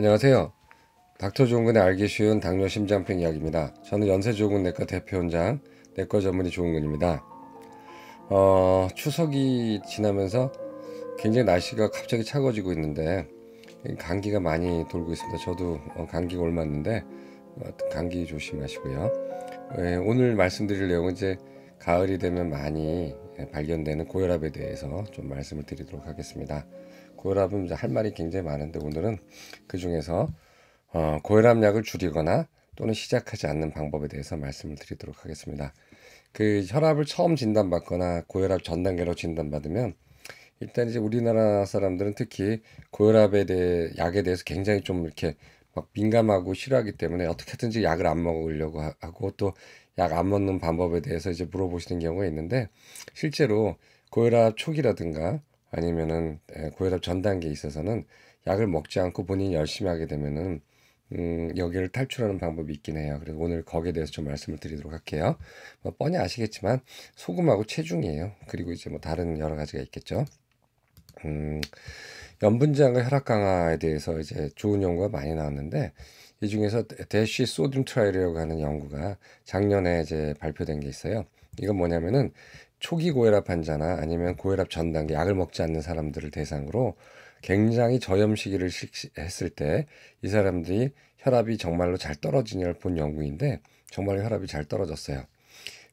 안녕하세요. 닥터 조은근의 알기 쉬운 당뇨 심장병 이야기입니다. 저는 연세 조은근 내과 대표 원장 내과 전문의 조은근입니다. 어, 추석이 지나면서 굉장히 날씨가 갑자기 차가워지고 있는데 감기가 많이 돌고 있습니다. 저도 어, 감기가 올맞는데 감기 조심하시고요. 예, 오늘 말씀드릴 내용은 이제 가을이 되면 많이 발견되는 고혈압에 대해서 좀 말씀을 드리도록 하겠습니다. 고혈압은 이제 할 말이 굉장히 많은데 오늘은 그 중에서 어, 고혈압약을 줄이거나 또는 시작하지 않는 방법에 대해서 말씀을 드리도록 하겠습니다. 그 혈압을 처음 진단받거나 고혈압 전 단계로 진단받으면 일단 이제 우리나라 사람들은 특히 고혈압에 대해 약에 대해서 굉장히 좀 이렇게 막 민감하고 싫어하기 때문에 어떻게든지 약을 안 먹으려고 하고 또 약 안 먹는 방법에 대해서 이제 물어보시는 경우가 있는데 실제로 고혈압 초기라든가 아니면은 예, 고혈압 전 단계에 있어서는 약을 먹지 않고 본인이 열심히 하게 되면은 음, 여기를 탈출하는 방법이 있긴 해요. 그래서 오늘 거기에 대해서 좀 말씀을 드리도록 할게요. 뭐 뻔히 아시겠지만 소금하고 체중이에요. 그리고 이제 뭐 다른 여러 가지가 있겠죠. 음, 염분지과 혈압 강화에 대해서 이제 좋은 연구가 많이 나왔는데 이 중에서 대쉬 소듐 트라이라고 하는 연구가 작년에 이제 발표된 게 있어요. 이건 뭐냐면은 초기 고혈압 환자나 아니면 고혈압 전 단계 약을 먹지 않는 사람들을 대상으로 굉장히 저염 식이를 했을 때 이 사람들이 혈압이 정말로 잘 떨어지냐를 본 연구인데 정말 혈압이 잘 떨어졌어요.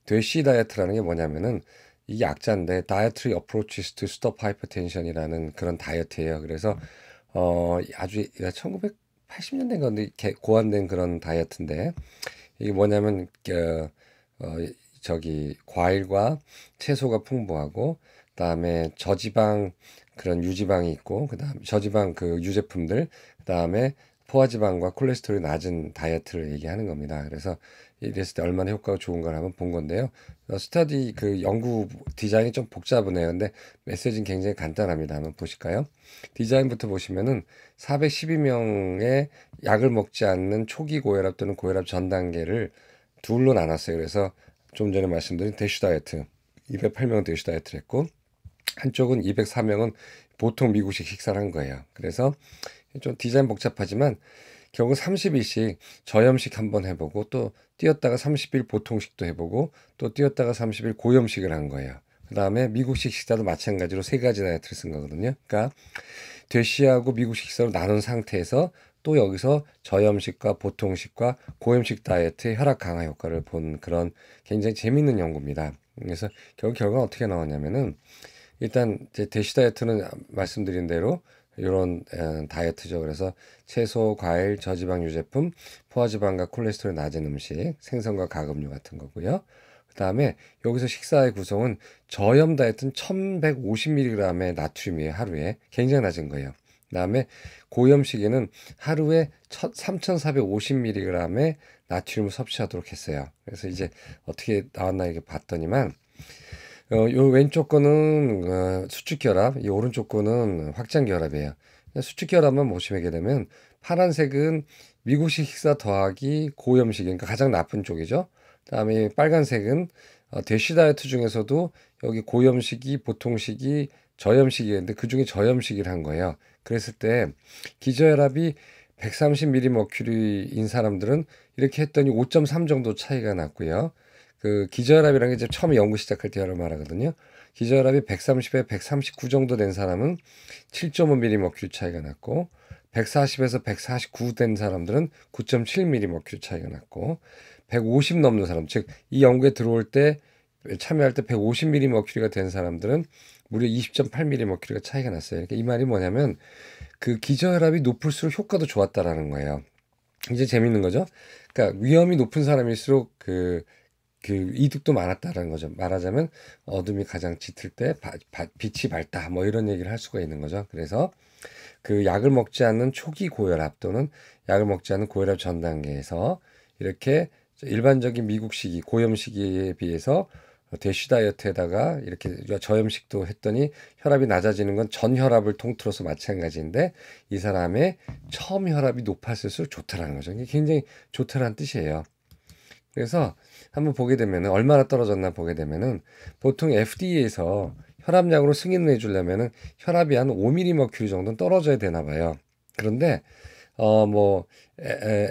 되시 다이어트라는 게 뭐냐면은 이 약자인데 다이어트리 어프로치스 투 스톱 하이퍼텐션이라는 그런 다이어트예요. 그래서 어 아주 1980년대인 건데 고안된 그런 다이어트인데 이게 뭐냐면 그어 저기 과일과 채소가 풍부하고 그다음에 저지방 그런 유지방이 있고 그다음 저지방 그 유제품들 그다음에 포화지방과 콜레스테롤이 낮은 다이어트를 얘기하는 겁니다. 그래서 이랬을 때 얼마나 효과가 좋은가를 한번 본 건데요. 어, 스터디 그 연구 디자인이 좀 복잡하네요. 근데 메시지는 굉장히 간단합니다. 한번 보실까요? 디자인부터 보시면은 412명의 약을 먹지 않는 초기 고혈압 또는 고혈압 전 단계를 둘로 나눴어요. 그래서 좀 전에 말씀드린 대쉬 다이어트 208명 대쉬 다이어트를 했고 한쪽은 204명은 보통 미국식 식사를 한 거예요. 그래서 좀 디자인 복잡하지만 결국 30일씩 저염식 한번 해보고 또 뛰었다가 30일 보통식도 해보고 또 뛰었다가 30일 고염식을 한 거예요. 그 다음에 미국식 식사도 마찬가지로 세 가지 다이어트를 쓴 거거든요. 그러니까 대시하고 미국식 사로 나눈 상태에서 또 여기서 저염식과 보통식과 고염식 다이어트의 혈압 강화 효과를 본 그런 굉장히 재미있는 연구입니다. 그래서 결국 결과가 어떻게 나왔냐면은 일단 제 대시 다이어트는 말씀드린 대로 이런 다이어트죠. 그래서 채소, 과일, 저지방 유제품, 포화지방과 콜레스테롤 낮은 음식, 생선과 가금류 같은 거고요. 그 다음에 여기서 식사의 구성은 저염 다이어트는 1150mg의 나트륨이에요. 하루에. 굉장히 낮은 거예요. 그 다음에 고염식에는 하루에 3450mg의 나트륨을 섭취하도록 했어요. 그래서 이제 어떻게 나왔나 이렇게 봤더니만 어, 요 왼쪽 거는 어, 수축결합, 이 오른쪽 거는 확장결합이에요. 수축결합만 보시게 되면 파란색은 미국식 식사 더하기 고염식, 이니까 그러니까 가장 나쁜 쪽이죠. 다음에 빨간색은 어, 대시 다이어트 중에서도 여기 고염 식이 보통 식이 저염 식이었는데 그 중에 저염 식이를 한 거예요. 그랬을 때 기저혈압이 130mm인 사람들은 이렇게 했더니 5.3 정도 차이가 났고요. 그 기저혈압이라는 게 이제 처음에 연구 시작할 때 여러 말하거든요. 기저혈압이 130에 139 정도 된 사람은 7 5 m m m e r c 차이가 났고 140에서 149 된 사람들은 9 7 m m m e r c 차이가 났고 150 넘는 사람, 즉 이 연구에 들어올 때 참여할 때 150mm 머큐리가 된 사람들은 무려 20.8mm 머큐리가 차이가 났어요. 그러니까 이 말이 뭐냐면 그 기저혈압이 높을수록 효과도 좋았다라는 거예요. 이제 재밌는 거죠. 그러니까 위험이 높은 사람일수록 그, 그 이득도 많았다라는 거죠. 말하자면 어둠이 가장 짙을 때 바, 바, 빛이 밝다 뭐 이런 얘기를 할 수가 있는 거죠. 그래서 그 약을 먹지 않는 초기 고혈압 또는 약을 먹지 않는 고혈압 전 단계에서 이렇게 일반적인 미국식이 고염식에 비해서 대쉬 다이어트에다가 이렇게 저염식도 했더니 혈압이 낮아지는 건 전혈압을 통틀어서 마찬가지인데 이 사람의 처음 혈압이 높았을수록 좋다라는 거죠. 이게 굉장히 좋다라는 뜻이에요. 그래서 한번 보게 되면은 얼마나 떨어졌나 보게 되면은 보통 FDA에서 혈압약으로 승인을 해주려면은 혈압이 한5 m m m e 정도는 떨어져야 되나 봐요. 그런데 어뭐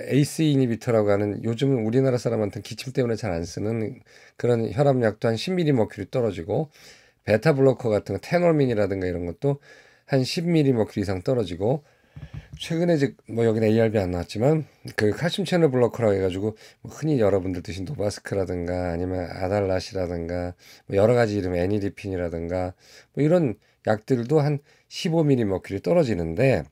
ACE 이니비터라고 하는 요즘은 우리나라 사람한테 기침 때문에 잘 안 쓰는 그런 혈압약도 한1 0 m m m e 떨어지고 베타 블로커 같은 거 테놀민이라든가 이런 것도 한1 0 m m m e 이상 떨어지고 최근에 이제 뭐 여기는 ARB 안 나왔지만 그 칼슘 채널 블로커라고 해가지고 뭐 흔히 여러분들 드신 노바스크라든가 아니면 아달라시라든가 뭐 여러 가지 이름 애니리핀이라든가 뭐 이런 약들도 한1 5 m m m e r 떨어지는데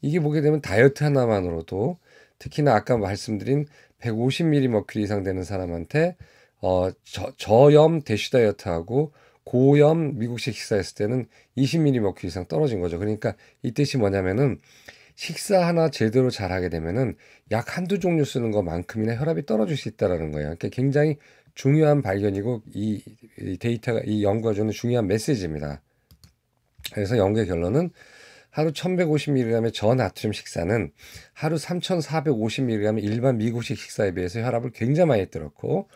이게 보게 되면 다이어트 하나만으로도 특히나 아까 말씀드린 150ml 머큐 이상 되는 사람한테 어, 저, 저염 대쉬 다이어트하고 고염 미국식 식사했을 때는 20ml 머큐 이상 떨어진 거죠. 그러니까 이 뜻이 뭐냐면은 식사 하나 제대로 잘하게 되면은 약 한두 종류 쓰는 것만큼이나 혈압이 떨어질 수 있다라는 거예요. 그러니까 굉장히 중요한 발견이고 이 데이터가 이 연구가 주는 중요한 메시지입니다. 그래서 연구의 결론은 하루 1150mg의 저나트륨 식사는 하루 3450mg의 일반 미국식 식사에 비해서 혈압을 굉장히 많이 떨었고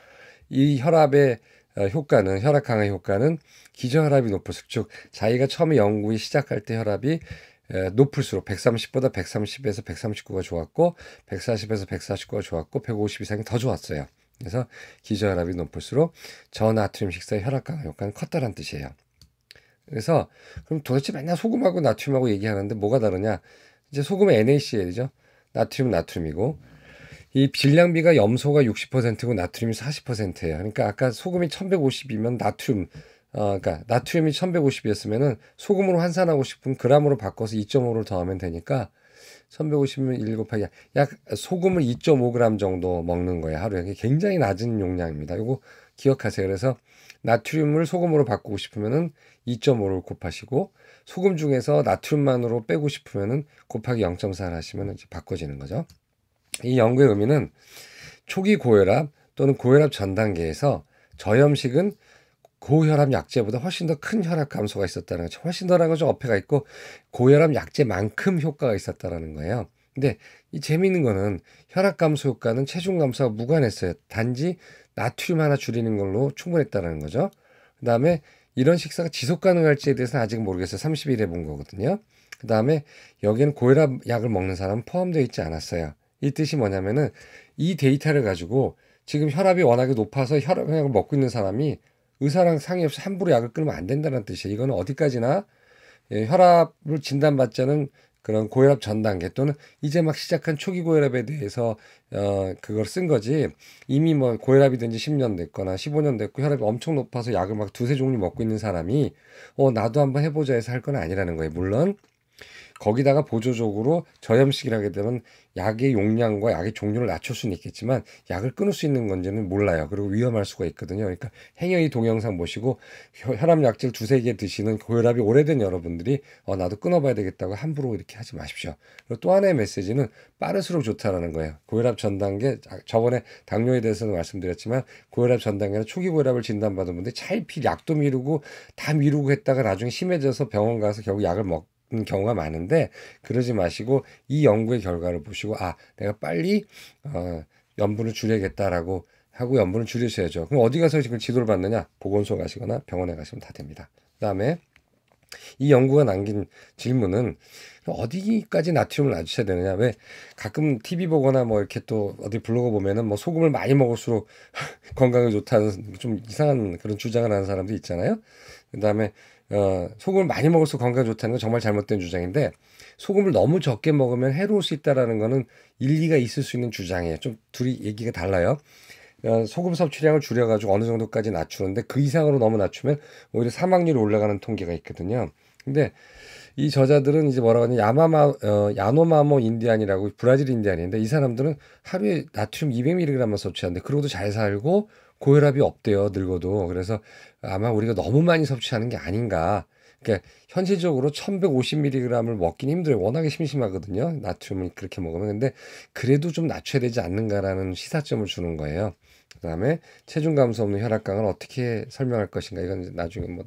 이 혈압의 어, 효과는 혈압 강화 효과는 기저혈압이 높을수록 즉 자기가 처음에 연구에 시작할 때 혈압이 어, 높을수록 130보다 130에서 139가 좋았고 140에서 149가 좋았고 150 이상이 더 좋았어요. 그래서 기저혈압이 높을수록 저나트륨 식사의 혈압 강화 효과는 컸다는 뜻이에요. 그래서 그럼 도대체 맨날 소금하고 나트륨하고 얘기하는데 뭐가 다르냐? 이제 소금은 NaCl이죠. 나트륨 나트륨이고 이 질량비가 염소가 60%고 나트륨이 40%예요. 그러니까 아까 소금이 1150이면 나트륨 어, 그니까 나트륨이 1150이었으면은 소금으로 환산하고 싶은 그람으로 바꿔서 2.5를 더하면 되니까 1150이면 1 곱하기 약 소금을 2.5g 정도 먹는 거예요. 하루에 굉장히 낮은 용량입니다. 이거 기억하세요. 그래서 나트륨을 소금으로 바꾸고 싶으면은 2.5를 곱하시고 소금 중에서 나트륨만으로 빼고 싶으면은 곱하기 0.4를 하시면 이제 바꿔지는 거죠. 이 연구의 의미는 초기 고혈압 또는 고혈압 전 단계에서 저염식은 고혈압 약제보다 훨씬 더 큰 혈압 감소가 있었다는 거죠. 훨씬 더라는 건좀 어폐가 있고 고혈압 약제만큼 효과가 있었다라는 거예요. 근데 이 재미있는 거는 혈압 감소 효과는 체중 감소와 무관했어요. 단지 나트륨 하나 줄이는 걸로 충분했다는 라 거죠. 그 다음에 이런 식사가 지속 가능할지에 대해서는 아직 모르겠어요. 30일 해본 거거든요. 그 다음에 여기는 고혈압 약을 먹는 사람은 포함되어 있지 않았어요. 이 뜻이 뭐냐면은 이 데이터를 가지고 지금 혈압이 워낙에 높아서 혈압약을 먹고 있는 사람이 의사랑 상의 없이 함부로 약을 끊으면 안 된다는 뜻이에요. 이거는 어디까지나 예, 혈압을 진단받자는 그런 고혈압 전 단계 또는 이제 막 시작한 초기 고혈압에 대해서 어 그걸 쓴 거지 이미 뭐 고혈압이 된 지 10년 됐거나 15년 됐고 혈압이 엄청 높아서 약을 막 두세 종류 먹고 있는 사람이 어 나도 한번 해보자 해서 할 건 아니라는 거예요. 물론 거기다가 보조적으로 저염식을 하게 되면 약의 용량과 약의 종류를 낮출 수는 있겠지만 약을 끊을 수 있는 건지는 몰라요. 그리고 위험할 수가 있거든요. 그러니까 행여의 동영상 보시고 혈압약질 두세 개 드시는 고혈압이 오래된 여러분들이 어, 나도 끊어봐야 되겠다고 함부로 이렇게 하지 마십시오. 그리고 또 하나의 메시지는 빠를수록 좋다라는 거예요. 고혈압 전 단계 저번에 당뇨에 대해서는 말씀드렸지만 고혈압 전 단계는 초기 고혈압을 진단받은 분들이 차일피 약도 미루고 다 미루고 했다가 나중에 심해져서 병원 가서 결국 약을 먹 경우가 많은데 그러지 마시고 이 연구의 결과를 보시고 아 내가 빨리 어, 염분을 줄여야겠다라고 하고 염분을 줄이셔야죠. 그럼 어디 가서 지금 지도를 받느냐? 보건소 가시거나 병원에 가시면 다 됩니다. 그다음에 이 연구가 남긴 질문은 어디까지 나트륨을 낮추셔야 되느냐? 왜 가끔 TV 보거나 뭐 이렇게 또 어디 블로그 보면은 뭐 소금을 많이 먹을수록 건강에 좋다는 좀 이상한 그런 주장을 하는 사람도 있잖아요. 그다음에 어, 소금을 많이 먹어서 건강 에 좋다는 건 정말 잘못된 주장인데 소금을 너무 적게 먹으면 해로울 수 있다라는 거는 일리가 있을 수 있는 주장이에요. 좀 둘이 얘기가 달라요. 어, 소금 섭취량을 줄여가지고 어느 정도까지 낮추는데 그 이상으로 너무 낮추면 오히려 사망률이 올라가는 통계가 있거든요. 근데 이 저자들은 이제 뭐라고 하냐 야마마 어, 야노마모 인디안이라고 브라질 인디안인데 이 사람들은 하루에 나트륨 200mg만 섭취하는데 그러고도 잘 살고 고혈압이 없대요 늙어도 그래서 아마 우리가 너무 많이 섭취하는 게 아닌가 그러니까 현실적으로 1150mg을 먹긴 힘들어요. 워낙에 심심하거든요. 나트륨을 그렇게 먹으면. 근데 그래도 좀 낮춰야 되지 않는가라는 시사점을 주는 거예요. 그다음에 체중 감소 없는 혈압강을 어떻게 설명할 것인가 이건 나중에 뭐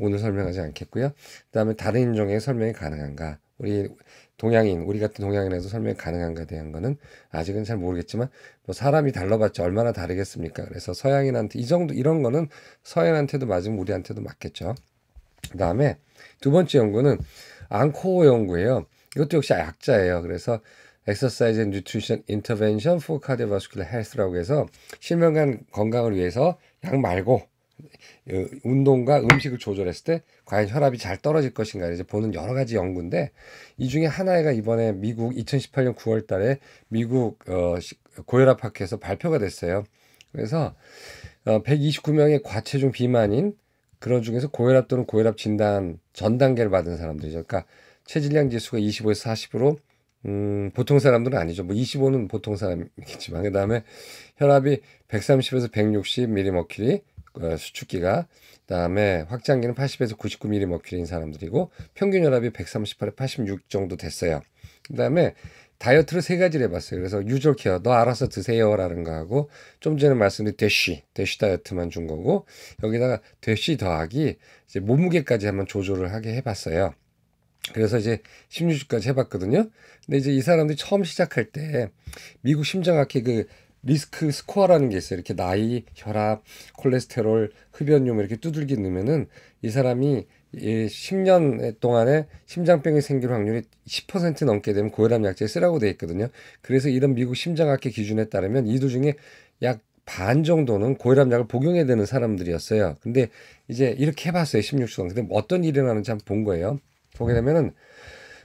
오늘 설명하지 않겠고요. 그다음에 다른 인종의 설명이 가능한가? 우리 동양인 우리 같은 동양인에서 설명이 가능한가에 대한 거는 아직은 잘 모르겠지만 뭐 사람이 달라봤자 얼마나 다르겠습니까? 그래서 서양인한테 이 정도 이런 거는 서양한테도 인 맞으면 우리한테도 맞겠죠. 그다음에 두 번째 연구는 앙코어 연구예요. 이것도 역시 약자예요. 그래서 Exercise and Nutrition Intervention for Cardiovascular Health라고 해서 실명관 건강을 위해서 약 말고 어, 운동과 음식을 조절했을 때 과연 혈압이 잘 떨어질 것인가 이제 보는 여러 가지 연구인데 이 중에 하나가 이번에 미국 2018년 9월 달에 미국 어, 고혈압 학회에서 발표가 됐어요. 그래서 어, 129명의 과체중 비만인 그런 중에서 고혈압 또는 고혈압 진단 전 단계를 받은 사람들이죠. 그러니까 체질량 지수가 25에서 40으로 음, 보통 사람들은 아니죠. 뭐 25는 보통 사람이겠지만 그다음에 혈압이 130에서 160 미리머큐리 어, 수축기가 그다음에 확장기는 80에서 99mm 머큐리인 사람들이고 평균 혈압이 138에 86 정도 됐어요. 그다음에 다이어트를 세 가지를 해봤어요. 그래서 유졸 케어, 너 알아서 드세요라는 거 하고 좀 전에 말씀드린 대쉬, 대쉬 다이어트만 준 거고 여기다가 대쉬 더하기 이제 몸무게까지 한번 조절을 하게 해봤어요. 그래서 이제 16주까지 해봤거든요. 근데 이제 이 사람들이 처음 시작할 때 미국 심장학회 그 리스크 스코어라는 게 있어요. 이렇게 나이, 혈압, 콜레스테롤, 흡연율 이렇게 두들기 넣으면은 이 사람이 예, 10년 동안에 심장병이 생길 확률이 10% 넘게 되면 고혈압 약제 쓰라고 돼 있거든요. 그래서 이런 미국 심장학회 기준에 따르면 이두 중에 약 반 정도는 고혈압 약을 복용해야 되는 사람들이었어요. 근데 이제 이렇게 해봤어요. 16주 동 근데 뭐 어떤 일이 일어나는지 한번 본 거예요. 보게 되면은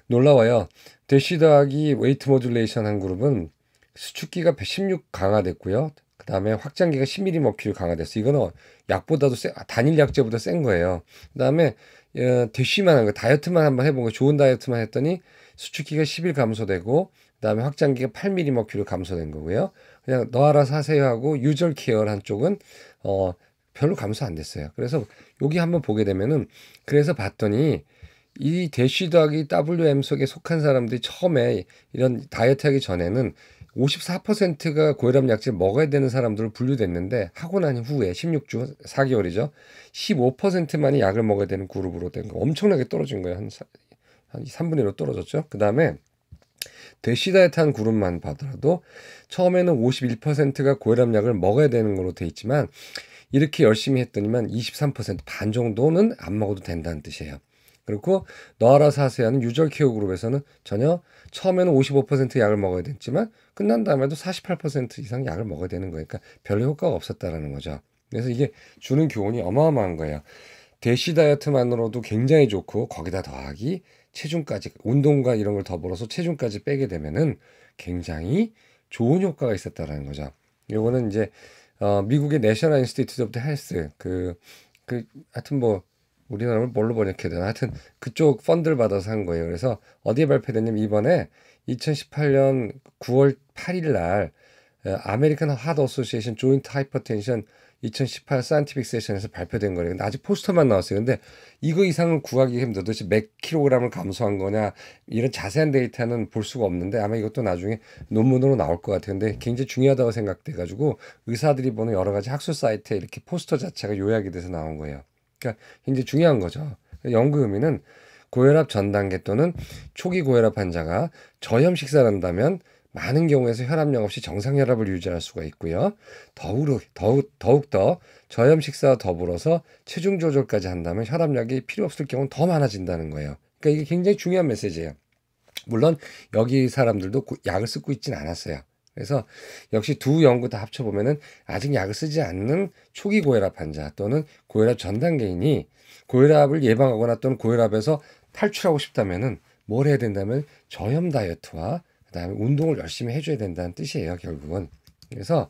놀라워요. 대시 더하기 웨이트 모듈레이션 한 그룹은 수축기가 116 강화됐고요. 그 다음에 확장기가 10mm 머큐 강화됐어. 이거는 약보다도 세, 아, 단일 약제보다 센 거예요. 그 다음에 어, 대쉬만 한 거, 다이어트만 한번 해본 거, 좋은 다이어트만 했더니 수축기가 10일 감소되고 그 다음에 확장기가 8mm 머큐리 감소된 거고요. 그냥 너 알아서 하세요 하고 유절 케어 한쪽은 어, 별로 감소 안 됐어요. 그래서 여기 한번 보게 되면은 그래서 봤더니 이 대쉬 더하기 WM 속에 속한 사람들이 처음에 이런 다이어트 하기 전에는 54%가 고혈압 약제 먹어야 되는 사람들로 분류됐는데 하고 난 후에 16주 4개월이죠. 15%만이 약을 먹어야 되는 그룹으로 된 거. 엄청나게 떨어진 거예요. 한, 한 3분의 1로 떨어졌죠. 그다음에 대시 다이어트 한 그룹만 봐더라도 처음에는 51%가 고혈압 약을 먹어야 되는 걸로 돼 있지만 이렇게 열심히 했더니만 23%반 정도는 안 먹어도 된다는 뜻이에요. 그리고 너 알아서 하세요 하는 유절 케어 그룹에서는 전혀 처음에는 55% 약을 먹어야 됐지만 끝난 다음에도 48% 이상 약을 먹어야 되는 거니까 그러니까 별 효과가 없었다라는 거죠. 그래서 이게 주는 교훈이 어마어마한 거예요. 대시 다이어트만으로도 굉장히 좋고 거기다 더하기 체중까지 운동과 이런 걸 더불어서 체중까지 빼게 되면은 굉장히 좋은 효과가 있었다라는 거죠. 요거는 이제 어, 미국의 내셔널 인스티튜트 오브 헬스 그그 그 하여튼 뭐 우리나라를 뭘로 번역해야 되나 하여튼 그쪽 펀드를 받아서 한 거예요. 그래서 어디에 발표됐냐면 이번에 2018년 9월 8일 날 아메리칸 하드 어소시에이션 조인트 하이퍼텐션 2018 사이언티픽 세션에서 발표된 거래요. 아직 포스터만 나왔어요. 근데 이거 이상은 구하기 힘들어. 도대체 몇 킬로그램을 감소한 거냐 이런 자세한 데이터는 볼 수가 없는데 아마 이것도 나중에 논문으로 나올 것 같아요. 근데 굉장히 중요하다고 생각돼 가지고 의사들이 보는 여러 가지 학술 사이트에 이렇게 포스터 자체가 요약이 돼서 나온 거예요. 그러니까 굉장히 중요한 거죠. 그러니까 연구 의미는 고혈압 전 단계 또는 초기 고혈압 환자가 저염 식사를 한다면 많은 경우에서 혈압량 없이 정상 혈압을 유지할 수가 있고요. 더욱 더욱 더욱더 저염 식사와 더불어서 체중 조절까지 한다면 혈압약이 필요 없을 경우는 더 많아진다는 거예요. 그러니까 이게 굉장히 중요한 메시지예요. 물론 여기 사람들도 약을 쓰고 있지는 않았어요. 그래서 역시 두 연구 다 합쳐보면은 아직 약을 쓰지 않는 초기 고혈압 환자 또는 고혈압 전 단계인이 고혈압을 예방하거나 또는 고혈압에서 탈출하고 싶다면은 뭘 해야 된다면 저염 다이어트와 그다음에 운동을 열심히 해줘야 된다는 뜻이에요 결국은 그래서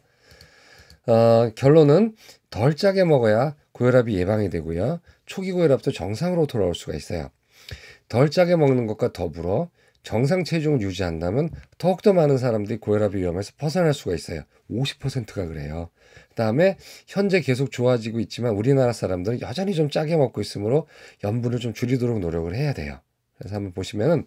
어, 결론은 덜 짜게 먹어야 고혈압이 예방이 되고요 초기 고혈압도 정상으로 돌아올 수가 있어요 덜 짜게 먹는 것과 더불어 정상 체중 유지한다면 더욱더 많은 사람들이 고혈압 위험에서 벗어날 수가 있어요. 50%가 그래요. 그다음에 현재 계속 좋아지고 있지만 우리나라 사람들은 여전히 좀 짜게 먹고 있으므로 염분을 좀 줄이도록 노력을 해야 돼요. 그래서 한번 보시면은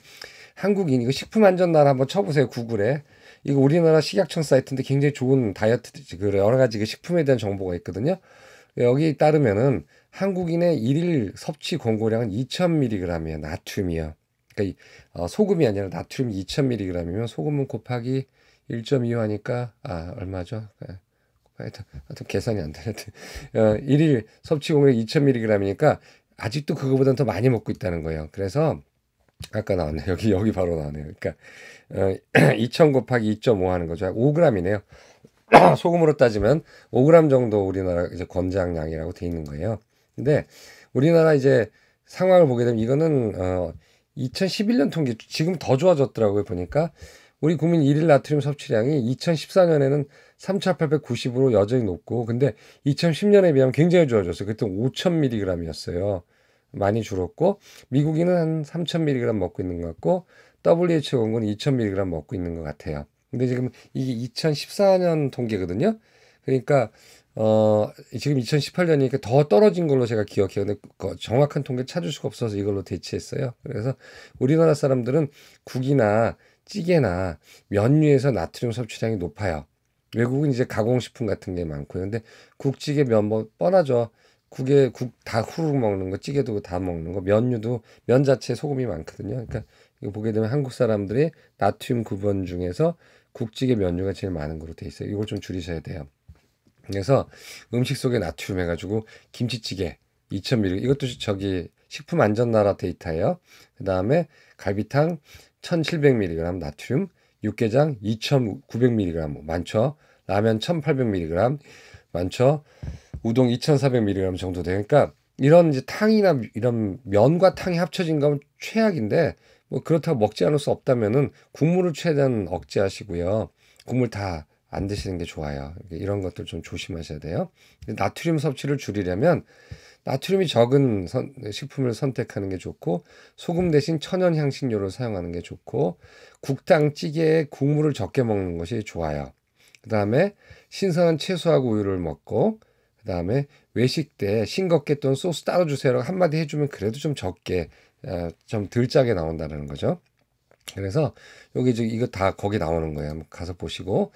한국인 이거 식품 안전 나라 한번 쳐보세요 구글에 이거 우리나라 식약청 사이트인데 굉장히 좋은 다이어트 그 여러 가지 그 식품에 대한 정보가 있거든요. 여기 따르면은 한국인의 일일 섭취 권고량은 2,000mg이에요. 나트륨이요. 그러니까 어, 소금이 아니라 나트륨이 2000mg이면 소금은 곱하기 1.25 하니까 아 얼마죠? 예. 하여튼, 하여튼 계산이 안되네 어, 1일 섭취 공백 2000mg이니까 아직도 그거보다는 더 많이 먹고 있다는 거예요. 그래서 아까 나왔네 여기 여기 바로 나오네요. 그러니까 어, 2000 곱하기 2.5 하는 거죠. 5g이네요. 소금으로 따지면 5g 정도 우리나라 이제 권장량이라고 돼 있는 거예요. 근데 우리나라 이제 상황을 보게 되면 이거는 어 2011년 통계 지금 더 좋아졌더라고요 보니까 우리 국민 일일 나트륨 섭취량이 2014년에는 3,890으로 여전히 높고 근데 2010년에 비하면 굉장히 좋아졌어요. 그때 5,000mg이었어요. 많이 줄었고 미국인은 한 3,000mg 먹고 있는 것 같고 WHO 공군 는 2,000mg 먹고 있는 것 같아요. 근데 지금 이게 2014년 통계거든요. 그러니까 어, 지금 2018년이니까 더 떨어진 걸로 제가 기억해요. 근데 그 정확한 통계 찾을 수가 없어서 이걸로 대체했어요. 그래서 우리나라 사람들은 국이나 찌개나 면류에서 나트륨 섭취량이 높아요. 외국은 이제 가공식품 같은 게 많고요. 근데 국찌개 면뭐 뻔하죠. 국에 국 다 후루룩 먹는 거, 찌개도 다 먹는 거, 면류도 면 자체에 소금이 많거든요. 그러니까 이거 보게 되면 한국 사람들이 나트륨 구분 중에서 국찌개 면류가 제일 많은 걸로 돼 있어요. 이걸 좀 줄이셔야 돼요. 그래서 음식 속에 나트륨 해가지고 김치찌개 2,000ml 이것도 저기 식품 안전 나라 데이터예요. 그 다음에 갈비탕 1,700mg 나트륨, 육개장 2,900mg 뭐 많죠. 라면 1,800mg 많죠. 우동 2,400mg 정도 되니까 그러니까 이런 이제 탕이나 이런 면과 탕이 합쳐진 거면 최악인데 뭐 그렇다고 먹지 않을 수 없다면은 국물을 최대한 억제하시고요. 국물 다안 드시는 게 좋아요. 이런 것들 좀 조심하셔야 돼요. 나트륨 섭취를 줄이려면 나트륨이 적은 선, 식품을 선택하는 게 좋고 소금 대신 천연 향신료를 사용하는 게 좋고 국탕 찌개에 국물을 적게 먹는 것이 좋아요. 그다음에 신선한 채소하고 우유를 먹고 그다음에 외식 때 싱겁게 또는 소스 따로 주세요라고 한마디 해주면 그래도 좀 적게 어, 좀덜 짜게 나온다는 거죠. 그래서 여기 이제 이거 다 거기 나오는 거예요. 한번 가서 보시고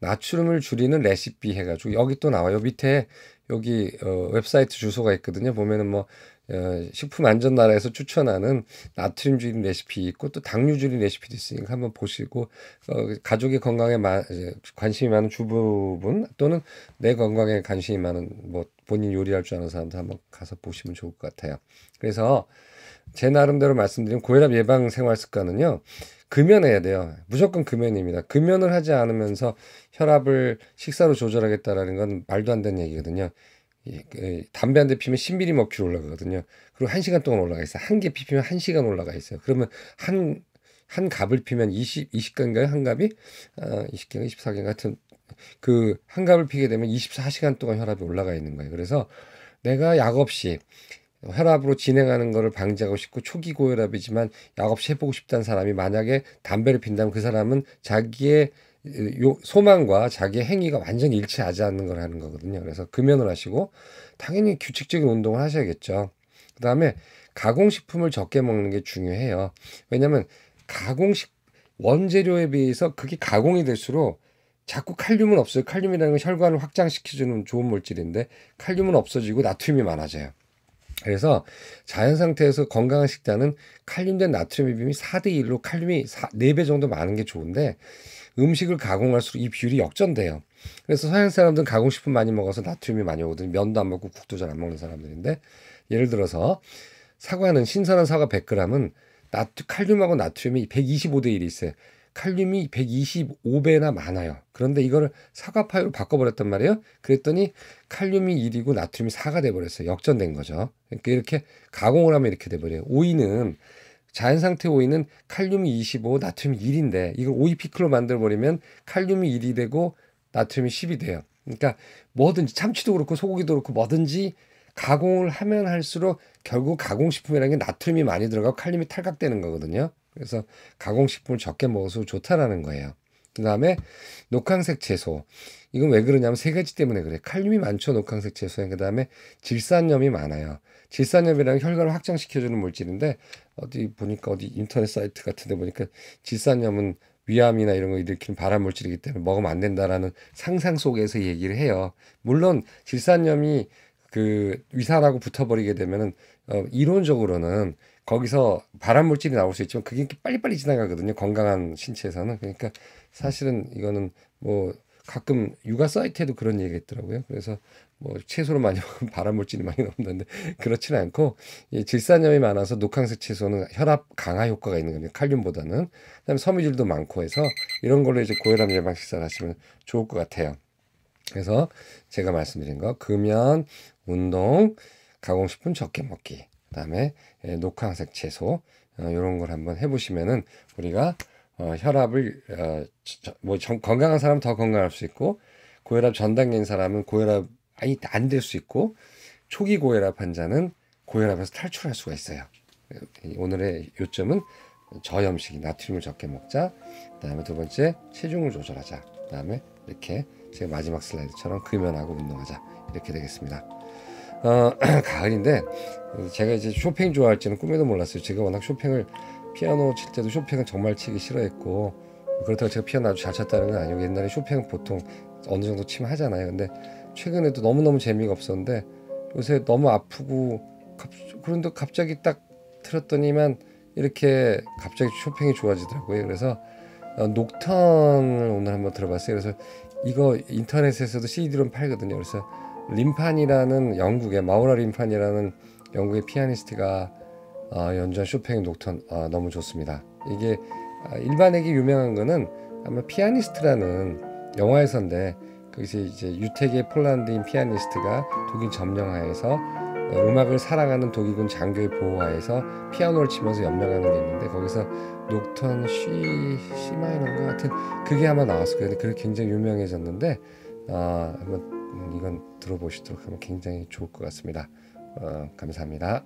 나트륨을 줄이는 레시피 해가지고 여기 또 나와요. 밑에 여기 어, 웹사이트 주소가 있거든요. 보면은 뭐 어, 식품 안전 나라에서 추천하는 나트륨 줄인 레시피 있고 또 당류 줄인 레시피도 있으니까 한번 보시고 어, 가족의 건강에 마, 관심이 많은 주부분 또는 내 건강에 관심이 많은 뭐 본인 요리할 줄 아는 사람도 한번 가서 보시면 좋을 것 같아요. 그래서 제 나름대로 말씀드린 고혈압 예방 생활 습관은요. 금연해야 돼요. 무조건 금연입니다. 금연을 하지 않으면서 혈압을 식사로 조절하겠다라는 건 말도 안 되는 얘기거든요. 그, 담배 한 대 피면 10mm 머큐리 올라가거든요. 그리고 한시간 동안 올라가 있어요. 한 개 피면 한시간 올라가 있어요. 그러면 한, 한 갑을 피면 20, 20개인가요? 한 갑이? 아, 20개인가 24개인가 하여튼 그한 갑을 피게 되면 24시간 동안 혈압이 올라가 있는 거예요. 그래서 내가 약 없이 혈압으로 진행하는 것을 방지하고 싶고 초기 고혈압이지만 약 없이 해보고 싶다는 사람이 만약에 담배를 핀다면 그 사람은 자기의 소망과 자기의 행위가 완전히 일치하지 않는 걸 하는 거거든요. 그래서 금연을 하시고 당연히 규칙적인 운동을 하셔야겠죠. 그 다음에 가공식품을 적게 먹는 게 중요해요. 왜냐하면 가공식 원재료에 비해서 그게 가공이 될수록 자꾸 칼륨은 없어요. 칼륨이라는 건 혈관을 확장시켜주는 좋은 물질인데 칼륨은 없어지고 나트륨이 많아져요. 그래서 자연 상태에서 건강한 식단은 칼륨된 나트륨의 비율이 4대 1로 칼륨이 4, 4배 정도 많은 게 좋은데 음식을 가공할수록 이 비율이 역전돼요. 그래서 서양 사람들은 가공식품 많이 먹어서 나트륨이 많이 오거든요. 면도 안 먹고 국도 잘 안 먹는 사람들인데 예를 들어서 사과는 신선한 사과 100g은 나트, 칼륨하고 나트륨이 125 대 1이 있어요. 칼륨이 125배나 많아요. 그런데 이거를 사과파이로 바꿔버렸단 말이에요. 그랬더니 칼륨이 1이고 나트륨이 4가 돼버렸어요. 역전된 거죠. 그러니까 이렇게 가공을 하면 이렇게 돼버려요. 오이는 자연 상태 오이는 칼륨이 25, 나트륨이 1인데 이걸 오이 피클로 만들어버리면 칼륨이 1이 되고 나트륨이 10이 돼요. 그러니까 뭐든지 참치도 그렇고 소고기도 그렇고 뭐든지 가공을 하면 할수록 결국 가공식품이라는 게 나트륨이 많이 들어가고 칼륨이 탈각되는 거거든요. 그래서 가공식품을 적게 먹어서 좋다라는 거예요. 그 다음에 녹황색 채소. 이건 왜 그러냐면 세 가지 때문에 그래. 칼륨이 많죠, 녹황색 채소에. 그 다음에 질산염이 많아요. 질산염이랑 혈관을 확장시켜주는 물질인데, 어디 보니까 어디 인터넷 사이트 같은 데 보니까 질산염은 위암이나 이런 거 일으키는 발암 물질이기 때문에 먹으면 안 된다라는 상상 속에서 얘기를 해요. 물론 질산염이 그 위산하고 붙어버리게 되면은 어, 이론적으로는 거기서 발암 물질이 나올 수 있지만 그게 빨리빨리 지나가거든요. 건강한 신체에서는. 그러니까 사실은 이거는 뭐 가끔 육아 사이트에도 그런 얘기 했더라고요. 그래서 뭐 채소를 많이 먹으면 발암 물질이 많이 나온다는데 그렇지는 않고 이 예, 질산염이 많아서 녹황색 채소는 혈압 강화 효과가 있는 겁니다. 칼륨보다는 그다음에 섬유질도 많고 해서 이런 걸로 이제 고혈압 예방 식사를 하시면 좋을 것 같아요. 그래서 제가 말씀드린 거 금연, 운동, 가공식품 적게 먹기. 그 다음에 예, 녹황색 채소 이런 어, 걸 한번 해보시면은 우리가 어, 혈압을 어, 저, 뭐 정, 건강한 사람 더 건강할 수 있고 고혈압 전단계인 사람은 고혈압 아니 안 될 수 있고 초기 고혈압 환자는 고혈압에서 탈출할 수가 있어요. 오늘의 요점은 저염식이 나트륨을 적게 먹자. 그다음에 두 번째 체중을 조절하자. 그다음에 이렇게 제 마지막 슬라이드처럼 금연하고 운동하자. 이렇게 되겠습니다. 어, 가을인데 제가 이제 쇼팽 좋아할지는 꿈에도 몰랐어요. 제가 워낙 쇼팽을 피아노 칠 때도 쇼팽은 정말 치기 싫어했고 그렇다고 제가 피아노 아주 잘 쳤다는 건 아니고 옛날에 쇼팽 보통 어느 정도 치면 하잖아요. 근데 최근에도 너무너무 재미가 없었는데 요새 너무 아프고 갑, 그런데 갑자기 딱 틀었더니만 이렇게 갑자기 쇼팽이 좋아지더라고요. 그래서 어, 녹턴을 오늘 한번 들어봤어요. 그래서 이거 인터넷에서도 CD로 팔거든요. 그래서 림판이라는 영국의 마우라 림판이라는 영국의 피아니스트가 어, 연주한 쇼팽 의 녹턴 어, 너무 좋습니다. 이게 아, 일반에게 유명한 거는 아마 피아니스트라는 영화에서인데 그것이 이제 유태계 폴란드인 피아니스트가 독일 점령하에서 어, 음악을 사랑하는 독일군 장교의 보호하에서 피아노를 치면서 연명하는 게 있는데 거기서 녹턴 쉬 시마이너인가 하여튼 그게 아마 나왔을 거예요. 그게 굉장히 유명해졌는데 어, 한번 음, 이건 들어보시도록 하면 굉장히 좋을 것 같습니다. 어, 감사합니다.